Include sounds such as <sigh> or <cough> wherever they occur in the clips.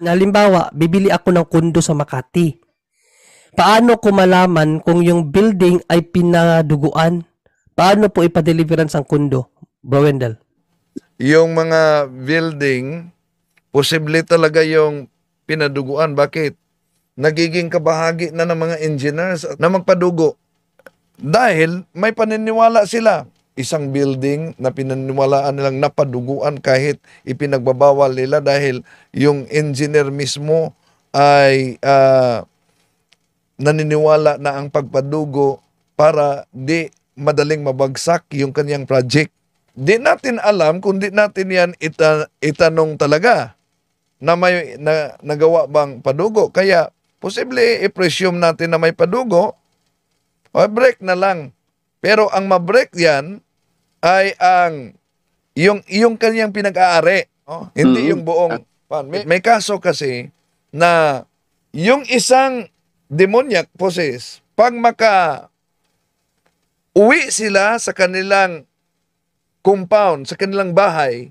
Halimbawa, bibili ako ng kondo sa Makati. Paano ko malaman kung yung building ay pinaduguan? Paano po ipadeliverance ang kondo, Bro Wendell? Yung mga building, posible talaga yung pinaduguan. Bakit? Nagiging kabahagi na ng mga engineers na magpadugo. Dahil may paniniwala sila isang building na pinaniwalaan nilang napaduguan kahit ipinagbabawal nila dahil yung engineer mismo ay uh, naniniwala na ang pagpadugo para di madaling mabagsak yung kanyang project. Di natin alam kung di natin yan ita, itanong talaga na may na, nagawa bang padugo. Kaya, posible i-presume natin na may padugo, o break na lang. Pero ang mabreak yan, ay ang yung yung kaniyang pinag-aari, oh, hindi mm-hmm. yung buong ah. may, may kaso kasi na yung isang demoniac possess, pag maka uwi sila sa kanilang compound, sa kanilang bahay,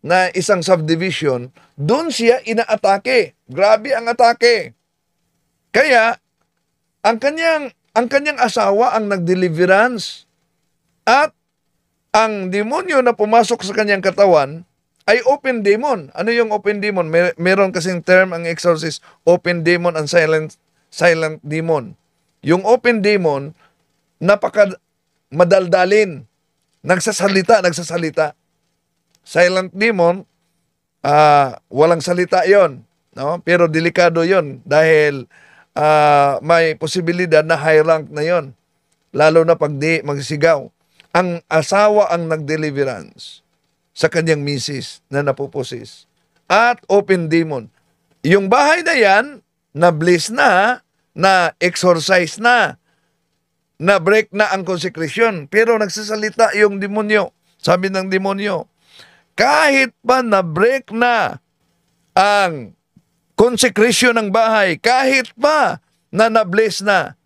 na isang subdivision, doon siya inaatake. Grabe ang atake. Kaya, ang kanyang, ang kanyang asawa ang nagdeliverance at ang demonyo na pumasok sa kanyang katawan ay open demon. Ano yung open demon? Mer- meron kasing term ang exorcist, open demon and silent silent demon. Yung open demon, napaka madaldalin. Nagsasalita, nagsasalita. Silent demon, uh, walang salita yon no? Pero delikado yon dahil uh, may posibilidad na high rank na yon Lalo na pag di magsigaw ang asawa ang nagdeliverance sa kanyang misis na napupusis. At open demon. Yung bahay na yan, na-bliss na, na-exorcise na, na-break na, na ang konsekresyon. Pero nagsasalita yung demonyo. Sabi ng demonyo, kahit pa na-break na ang konsekresyon ng bahay, kahit pa na na-bless na,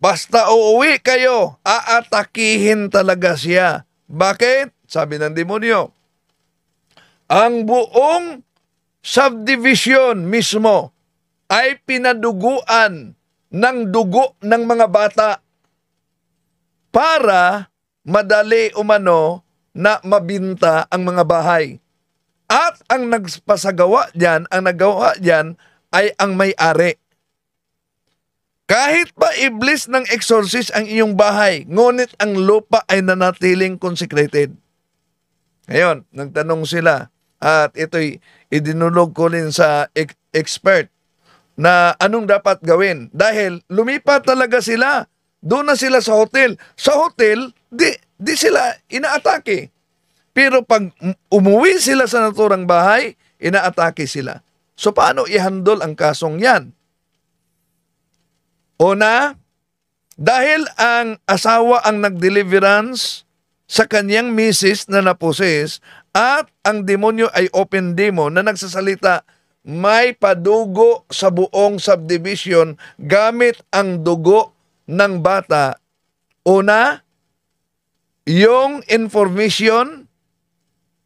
Basta uuwi kayo, aatakihin talaga siya. Bakit? Sabi ng demonyo. Ang buong subdivision mismo ay pinaduguan ng dugo ng mga bata para madali umano na mabinta ang mga bahay. At ang nagpasagawa diyan, ang nagawa diyan ay ang may-ari. Kahit pa iblis ng exorcist ang iyong bahay, ngunit ang lupa ay nanatiling consecrated. Ngayon, nagtanong sila at ito'y idinulog ko rin sa expert na anong dapat gawin dahil lumipat talaga sila. Doon na sila sa hotel. Sa hotel, di, di sila inaatake. Pero pag umuwi sila sa naturang bahay, inaatake sila. So paano ihandol ang kasong yan? Una, dahil ang asawa ang nagdeliverance sa kanyang misis na naposes at ang demonyo ay open demon na nagsasalita, may padugo sa buong subdivision gamit ang dugo ng bata. Una, yung information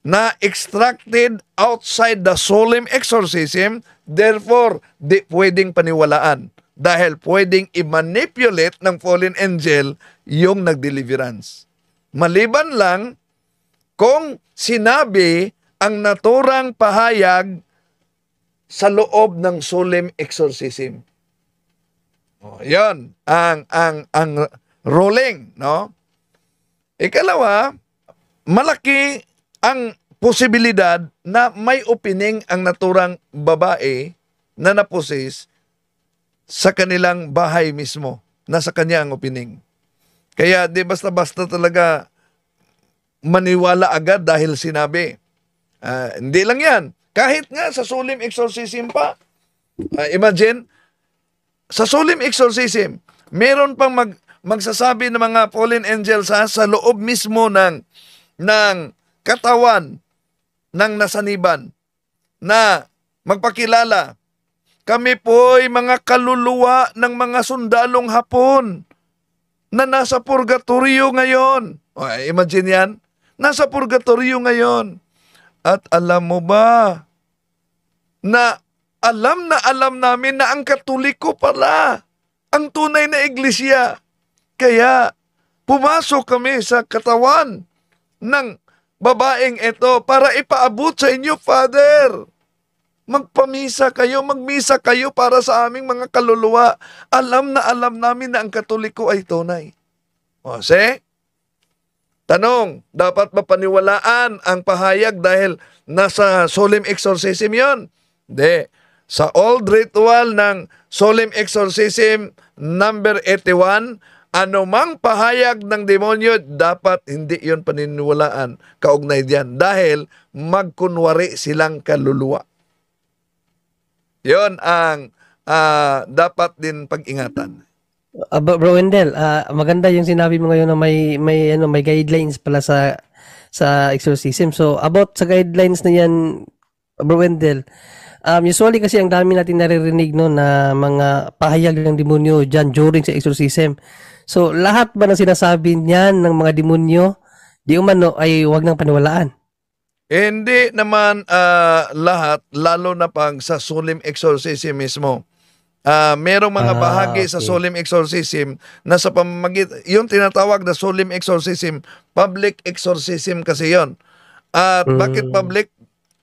na extracted outside the solemn exorcism, therefore, di pwedeng paniwalaan dahil pwedeng i-manipulate ng fallen angel yung nag-deliverance. Maliban lang kung sinabi ang naturang pahayag sa loob ng solemn exorcism. Oh, 'Yon ang ang ang ruling, no? Ikalawa, malaki ang posibilidad na may opening ang naturang babae na naposis sa kanilang bahay mismo. Nasa kanya ang opening. Kaya di basta-basta talaga maniwala agad dahil sinabi. Uh, hindi lang yan. Kahit nga sa sulim exorcism pa. Uh, imagine, sa sulim exorcism, meron pang mag, magsasabi ng mga fallen angels ha, sa loob mismo ng, ng katawan ng nasaniban na magpakilala kami po'y mga kaluluwa ng mga sundalong hapon na nasa purgatorio ngayon. Okay, imagine yan. Nasa purgatorio ngayon. At alam mo ba na alam na alam namin na ang katoliko pala ang tunay na iglesia. Kaya pumasok kami sa katawan ng babaeng ito para ipaabot sa inyo, Father Magpamisa kayo, magmisa kayo para sa aming mga kaluluwa. Alam na alam namin na ang katoliko ay tunay. O, see? Tanong, dapat ba paniwalaan ang pahayag dahil nasa solemn exorcism yon? Hindi. Sa old ritual ng solemn exorcism number 81, anumang pahayag ng demonyo, dapat hindi yon paniniwalaan kaugnay diyan dahil magkunwari silang kaluluwa. Yon ang uh, dapat din pag-ingatan. Uh, Bro Wendell, uh, maganda yung sinabi mo ngayon na may may ano may guidelines pala sa sa exorcism. So about sa guidelines na yan, Bro Wendell, um, usually kasi ang dami natin naririnig no na mga pahayag ng demonyo diyan during sa exorcism. So lahat ba ng sinasabi niyan ng mga demonyo, di umano ay wag nang paniwalaan. Hindi naman uh, lahat, lalo na pang sa solemn exorcism mismo. Uh, merong mga ah, bahagi okay. sa solemn exorcism na sa pamamagitan, yung tinatawag na solemn exorcism, public exorcism kasi yon. At mm. bakit public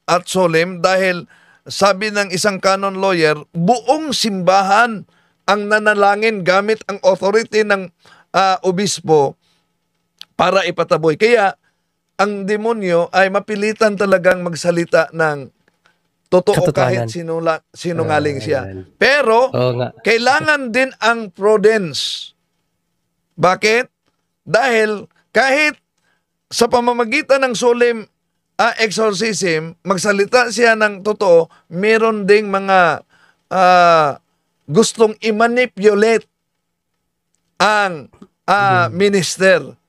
at solemn? Dahil sabi ng isang canon lawyer, buong simbahan ang nanalangin gamit ang authority ng uh, obispo para ipataboy. Kaya ang demonyo ay mapilitan talagang magsalita ng totoo Katotohanan. kahit sinula, sinungaling uh, siya. Pero oh, kailangan din ang prudence. Bakit? Dahil kahit sa pamamagitan ng sulim uh, ah, exorcism, magsalita siya ng totoo, meron ding mga uh, gustong imanipulate ang uh, minister.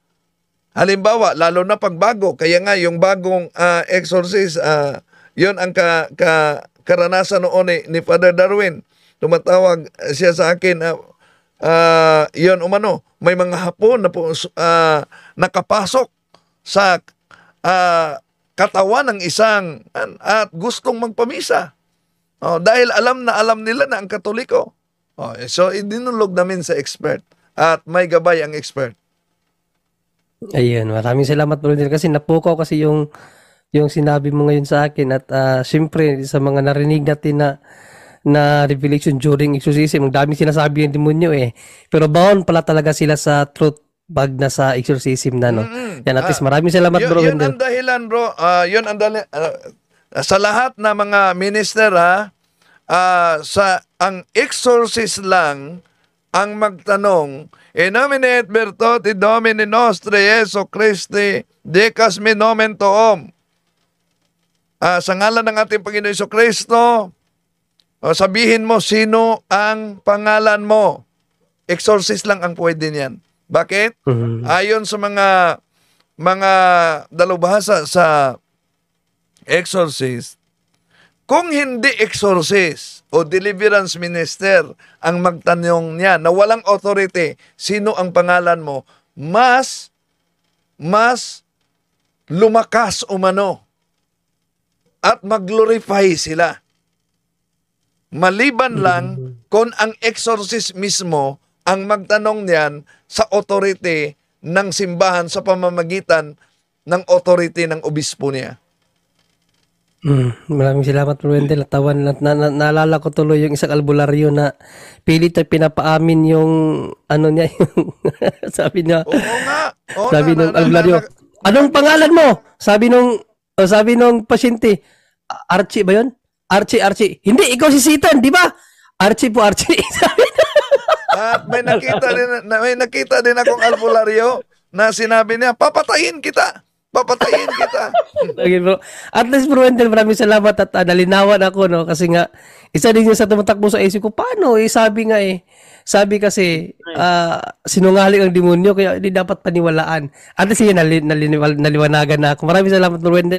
Halimbawa, lalo na pagbago. Kaya nga, yung bagong uh, exorcist, uh, ah, yon ang ka, ka, karanasan noon ni, ni Father Darwin. Tumatawag ah, siya sa akin, uh, uh, yon umano, may mga hapon na po, uh, nakapasok sa uh, katawan ng isang at gustong magpamisa. Oh, dahil alam na alam nila na ang katoliko. Oh, eh, so, idinulog namin sa expert. At may gabay ang expert. Ayun, maraming salamat Brunel kasi napukaw kasi yung yung sinabi mo ngayon sa akin at uh, siyempre sa mga narinig natin na na revelation during exorcism, ang dami sinasabi ng demonyo eh. Pero baon pala talaga sila sa truth na sa exorcism na no. Mm-hmm. Yan at least ah, maraming salamat uh, bro. Yun, yun ang dahilan bro. Uh, yun ang dahilan uh, sa lahat na mga minister ha, uh, sa ang exorcist lang ang magtanong, Enomine et bertoti Domini nostri Jesu Christi, decas mi nomen toom. Uh, ah, sa ngalan ng ating Panginoon Yeso Kristo, uh, sabihin mo sino ang pangalan mo. Exorcist lang ang pwede niyan. Bakit? Mm-hmm. Ayon sa mga mga dalubhasa sa exorcist, kung hindi exorcist o deliverance minister ang magtanong niya na walang authority, sino ang pangalan mo, mas, mas lumakas umano at mag-glorify sila. Maliban lang kung ang exorcist mismo ang magtanong niyan sa authority ng simbahan sa pamamagitan ng authority ng obispo niya. Mm, maraming salamat po Wendell. Tawan, na, na, na, naalala ko tuloy yung isang albularyo na pilit ay pinapaamin yung ano niya <laughs> yung sabi niya. Oo nga. Oo, sabi na, ng albularyo, "Anong pangalan mo?" Sabi nung oh, sabi nung pasyente, Archie ba 'yon? Archie, Archie. Hindi ikaw si Sitan, di ba? Archie po, Archie. <laughs> sabi ah, may nakita din may nakita din akong albularyo na sinabi niya, "Papatayin kita." Papatayin kita. <laughs> okay, bro. At least, bro, Wendell, maraming salamat at uh, nalinawan ako, no? Kasi nga, isa din yung sa tumatakbo sa isip ko, paano? Eh, sabi nga eh, sabi kasi, uh, sinungaling ang demonyo, kaya hindi dapat paniwalaan. At least, yun, nali- nali- naliwanagan na ako. Maraming salamat, bro, Wendell.